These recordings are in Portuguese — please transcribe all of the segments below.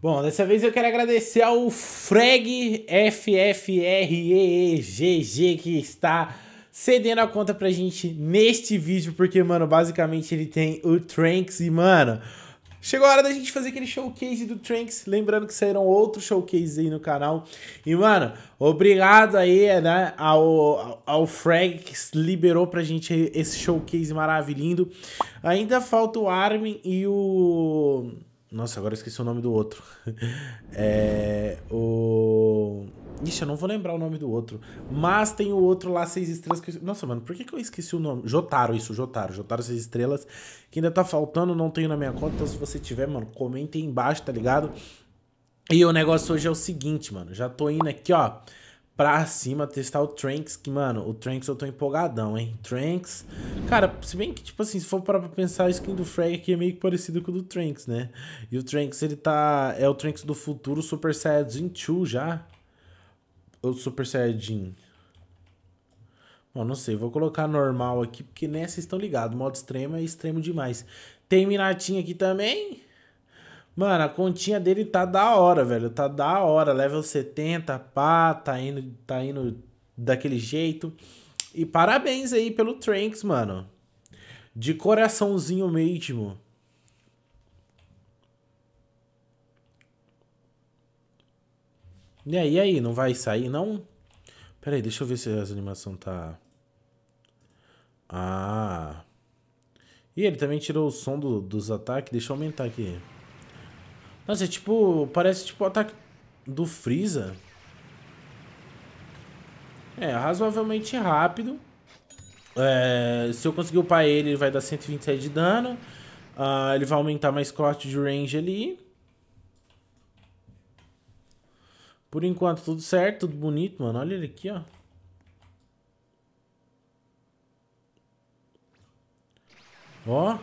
Bom, dessa vez eu quero agradecer ao Freg FFREEGG que está cedendo a conta pra gente neste vídeo, porque, mano, basicamente ele tem o Tranks e, mano, chegou a hora da gente fazer aquele showcase do Tranks, lembrando que saíram outros showcases aí no canal. E, mano, obrigado aí, né, ao, ao Frag que liberou pra gente esse showcase maravilhoso. Ainda falta o Armin e o... Nossa, agora eu esqueci o nome do outro. É. O. Ixi, eu não vou lembrar o nome do outro. Mas tem o outro lá, Seis Estrelas. Que Nossa, mano, por que, que eu esqueci o nome? Jotaro, isso, Jotaro. Jotaro Seis Estrelas. Que ainda tá faltando, não tenho na minha conta. Então, se você tiver, mano, comente aí embaixo, tá ligado? E o negócio hoje é o seguinte, mano. Já tô indo aqui, ó pra cima testar o Tranks, que, mano, o Tranks eu tô empolgadão, hein? Tranks. Cara, se bem que, tipo assim, se for pra pensar, o skin do Frag aqui é meio que parecido com o do Tranks, né? E o Tranks, ele tá. É o Tranks do futuro Super Saiyajin 2 já. Ou Super Saiyajin. Bom, não sei, vou colocar normal aqui, porque nessa né, estão ligados. Modo extremo é extremo demais. Tem Minatinha aqui também. Mano, a continha dele tá da hora, velho. Tá da hora. Level 70, pá, tá indo, tá indo daquele jeito. E parabéns aí pelo Tranks, mano. De coraçãozinho mesmo. E aí, e aí, não vai sair, não? Pera aí, deixa eu ver se as animação tá... Ah... E ele também tirou o som do, dos ataques, deixa eu aumentar aqui. Nossa, é tipo... Parece tipo o ataque do Freeza. É, razoavelmente rápido. É, se eu conseguir upar ele, ele vai dar 127 de dano. Uh, ele vai aumentar mais corte de range ali. Por enquanto, tudo certo, tudo bonito, mano. Olha ele aqui, ó. Ó.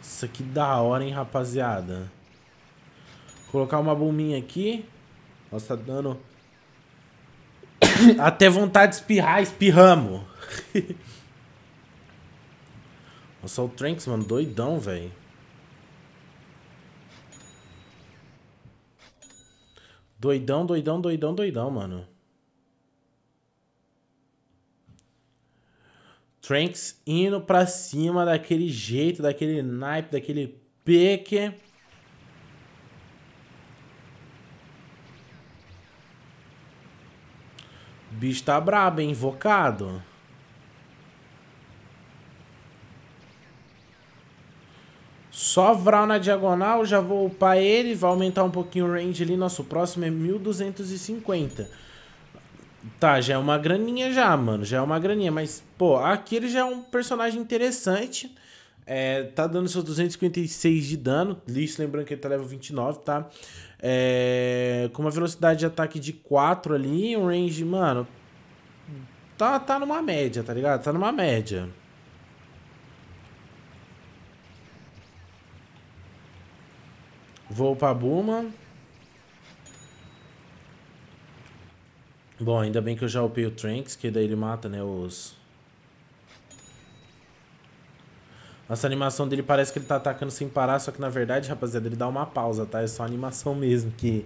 Isso aqui da hora, hein, rapaziada. Colocar uma bombinha aqui. Nossa, tá dando... Até vontade de espirrar, espirramos. Nossa, o Tranks, mano, doidão, velho. Doidão, doidão, doidão, doidão, mano. Tranks indo pra cima daquele jeito, daquele naipe, daquele pique. bicho tá brabo, hein? Invocado. Só Vral na diagonal, já vou upar ele, vai aumentar um pouquinho o range ali. Nosso próximo é 1250. Tá, já é uma graninha já, mano. Já é uma graninha, mas, pô, aqui ele já é um personagem interessante. É, tá dando seus 256 de dano. lixo lembrando que ele tá level 29, tá? É, com uma velocidade de ataque de 4 ali, um range, mano. Tá, tá numa média, tá ligado? Tá numa média. Vou pra Buma. Bom, ainda bem que eu já upei o Tranks, que daí ele mata, né, os... Essa animação dele parece que ele tá atacando sem parar, só que na verdade, rapaziada, ele dá uma pausa, tá? É só animação mesmo que,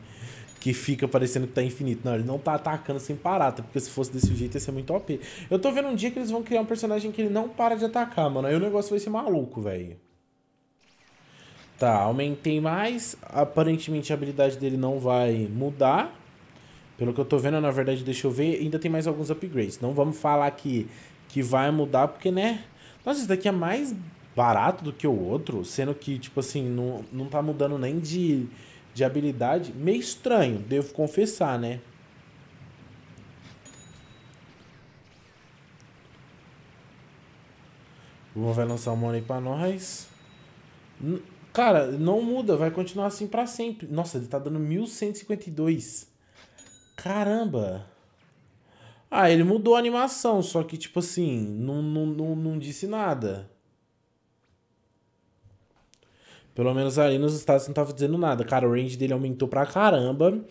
que fica parecendo que tá infinito. Não, ele não tá atacando sem parar, tá? Porque se fosse desse jeito ia ser muito OP. Eu tô vendo um dia que eles vão criar um personagem que ele não para de atacar, mano. Aí o negócio vai ser maluco, velho. Tá, aumentei mais. Aparentemente a habilidade dele não vai mudar. Pelo que eu tô vendo, na verdade, deixa eu ver, ainda tem mais alguns upgrades. Não vamos falar que, que vai mudar, porque, né? Nossa, isso daqui é mais barato do que o outro, sendo que, tipo assim, não, não tá mudando nem de, de habilidade. Meio estranho, devo confessar, né? O vai lançar o Money pra nós. Cara, não muda, vai continuar assim pra sempre. Nossa, ele tá dando 1152. Caramba! Ah, ele mudou a animação, só que, tipo assim, não, não, não, não disse nada. Pelo menos ali nos Estados não tava dizendo nada. Cara, o range dele aumentou pra caramba.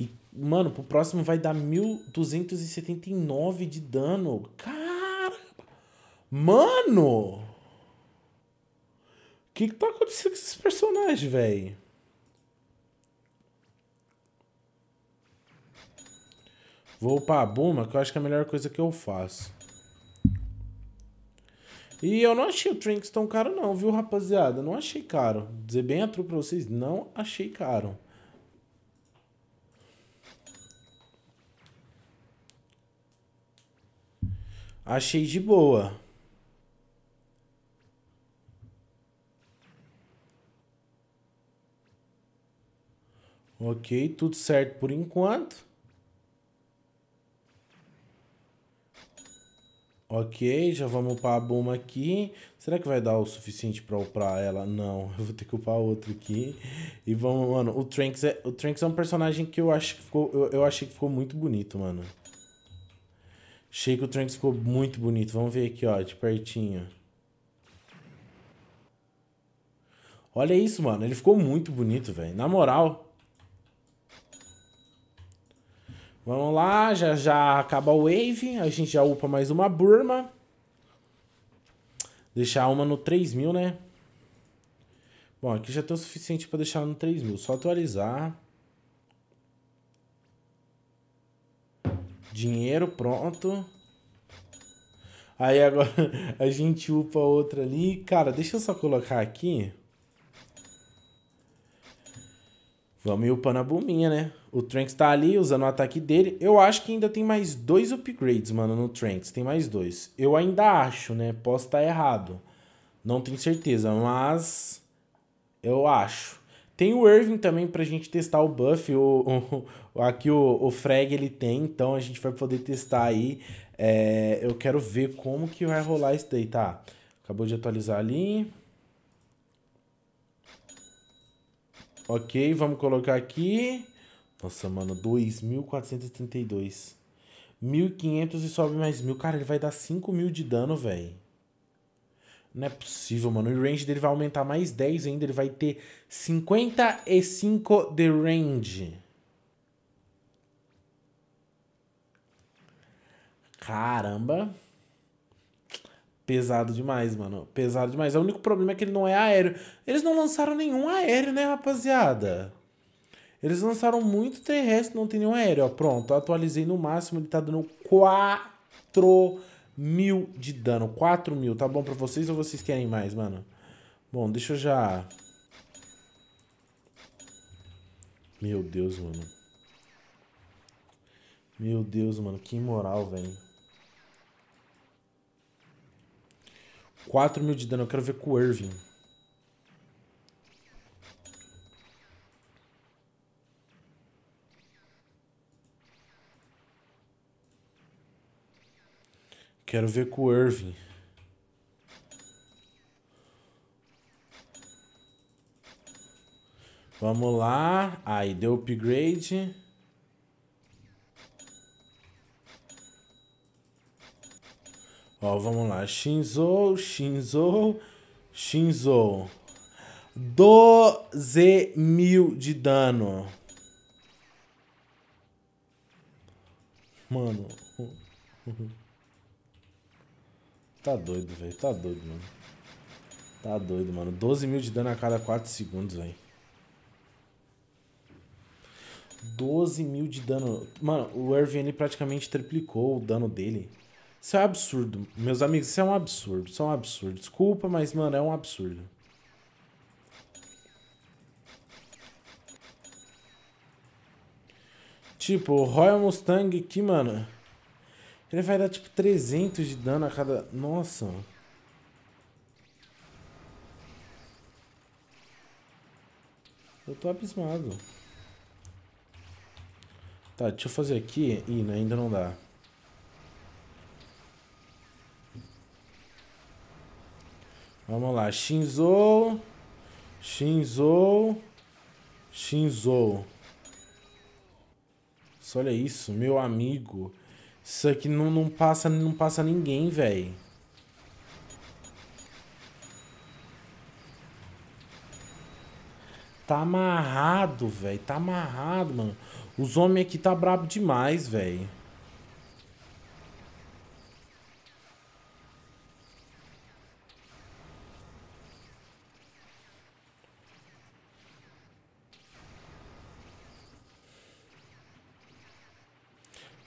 E, mano, pro próximo vai dar 1279 de dano. Caramba! Mano! O que que tá acontecendo com esses personagens, velho? Vou upar a Buma, que eu acho que é a melhor coisa que eu faço. E eu não achei o Trinks tão caro, não, viu, rapaziada? Não achei caro. dizer bem a true pra vocês, não achei caro. Achei de boa. Ok, tudo certo por enquanto. Ok, já vamos upar a bomba aqui. Será que vai dar o suficiente pra upar ela? Não, eu vou ter que upar outro aqui. E vamos, mano, o Tranks é, o Trunks é um personagem que eu acho que ficou, eu, eu achei que ficou muito bonito, mano. Achei que o Tranks ficou muito bonito. Vamos ver aqui, ó, de pertinho. Olha isso, mano. Ele ficou muito bonito, velho. Na moral. Vamos lá, já já acaba a wave. A gente já upa mais uma Burma. Deixar uma no 3000, né? Bom, aqui já tem o suficiente para deixar no 3000. Só atualizar. Dinheiro pronto. Aí agora a gente upa outra ali. Cara, deixa eu só colocar aqui. Vamos ir upando a bombinha, né? O Tranks tá ali usando o ataque dele. Eu acho que ainda tem mais dois upgrades, mano, no Tranks. Tem mais dois. Eu ainda acho, né? Posso estar tá errado. Não tenho certeza, mas... Eu acho. Tem o Irving também pra gente testar o buff. O, o aqui o, o Frag ele tem, então a gente vai poder testar aí. É, eu quero ver como que vai rolar isso daí, tá? Acabou de atualizar ali. Ok, vamos colocar aqui. Nossa, mano, 2.432. 1.500 e sobe mais 1.000. Cara, ele vai dar 5.000 de dano, velho. Não é possível, mano. O range dele vai aumentar mais 10 ainda. Ele vai ter 55 de range. Caramba. Pesado demais, mano. Pesado demais. É o único problema é que ele não é aéreo. Eles não lançaram nenhum aéreo, né, rapaziada? Eles lançaram muito terrestre, não tem nenhum aéreo. Ó, pronto, atualizei no máximo, ele tá dando 4 mil de dano. 4 mil, tá bom pra vocês ou vocês querem mais, mano? Bom, deixa eu já... Meu Deus, mano. Meu Deus, mano, que imoral, velho. 4 mil de dano. Eu quero ver com o Irving. Quero ver com o Irving. Vamos lá. Aí, deu upgrade. Ó, vamos lá. Shinzo, Shinzo, Shinzo. 12 mil de dano. Mano. Tá doido, velho. Tá doido, mano. Tá doido, mano. 12 mil de dano a cada 4 segundos, velho. 12 mil de dano. Mano, o Irving praticamente triplicou o dano dele. Isso é um absurdo. Meus amigos, isso é um absurdo. Isso é um absurdo. Desculpa, mas, mano, é um absurdo. Tipo, o Royal Mustang aqui, mano. Ele vai dar, tipo, 300 de dano a cada... Nossa, Eu tô abismado. Tá, deixa eu fazer aqui. Ih, né, ainda não dá. Vamos lá. Shinzo, Shinzo, Shinzo. Só olha isso, meu amigo. Isso aqui não, não passa não passa ninguém, velho. Tá amarrado, velho. Tá amarrado, mano. Os homens aqui tá brabo demais, velho.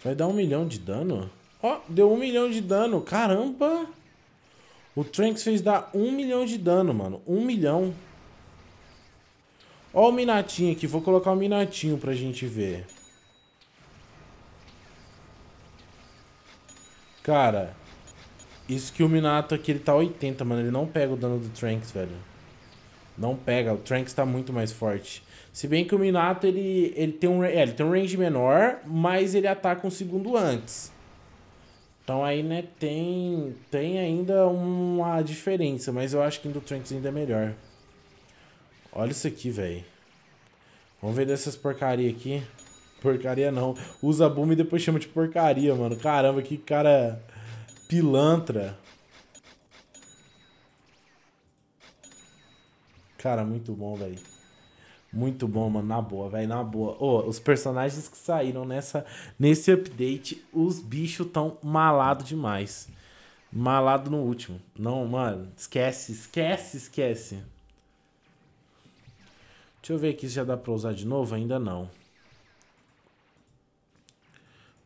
Vai dar um milhão de dano? Ó, oh, deu um milhão de dano. Caramba! O Tranks fez dar um milhão de dano, mano. Um milhão. Ó o Minatinho aqui. Vou colocar o Minatinho pra gente ver. Cara, isso que o Minato aqui, ele tá 80, mano. Ele não pega o dano do Tranks, velho. Não pega. O Tranks tá muito mais forte. Se bem que o Minato ele, ele, tem um, é, ele tem um range menor, mas ele ataca um segundo antes. Então aí, né, tem, tem ainda uma diferença, mas eu acho que o do Trunks ainda é melhor. Olha isso aqui, velho. Vamos ver dessas porcaria aqui. Porcaria não. Usa boom e depois chama de porcaria, mano. Caramba, que cara pilantra. Cara, muito bom, velho. Muito bom, mano. Na boa, velho. Na boa. Ô, oh, os personagens que saíram nessa, nesse update, os bichos tão malado demais. Malado no último. Não, mano. Esquece, esquece, esquece. Deixa eu ver aqui se já dá pra usar de novo. Ainda não.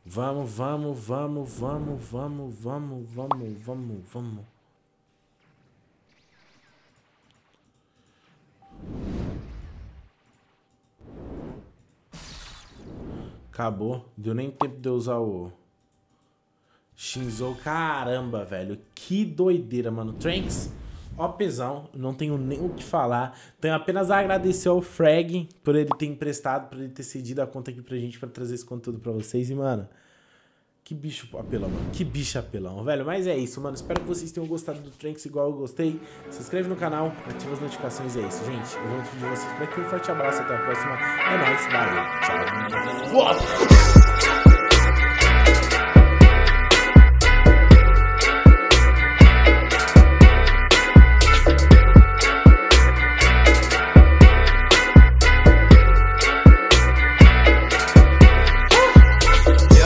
Vamos, vamos, vamos, vamos, vamos, vamos, vamos, vamos, vamos. Acabou. Deu nem tempo de eu usar o... Shinzo. Caramba, velho. Que doideira, mano. Tranks, ó pesão. Não tenho nem o que falar. Tenho apenas a agradecer ao Frag por ele ter emprestado, por ele ter cedido a conta aqui pra gente pra trazer esse conteúdo pra vocês. E, mano... Que bicho apelão, mano. Que bicho apelão, velho. Mas é isso, mano. Espero que vocês tenham gostado do Tranks igual eu gostei. Se inscreve no canal, ativa as notificações. É isso, gente. Eu vou despedir vocês por aqui. É um forte abraço. Até a próxima. É nóis. Valeu. Tchau.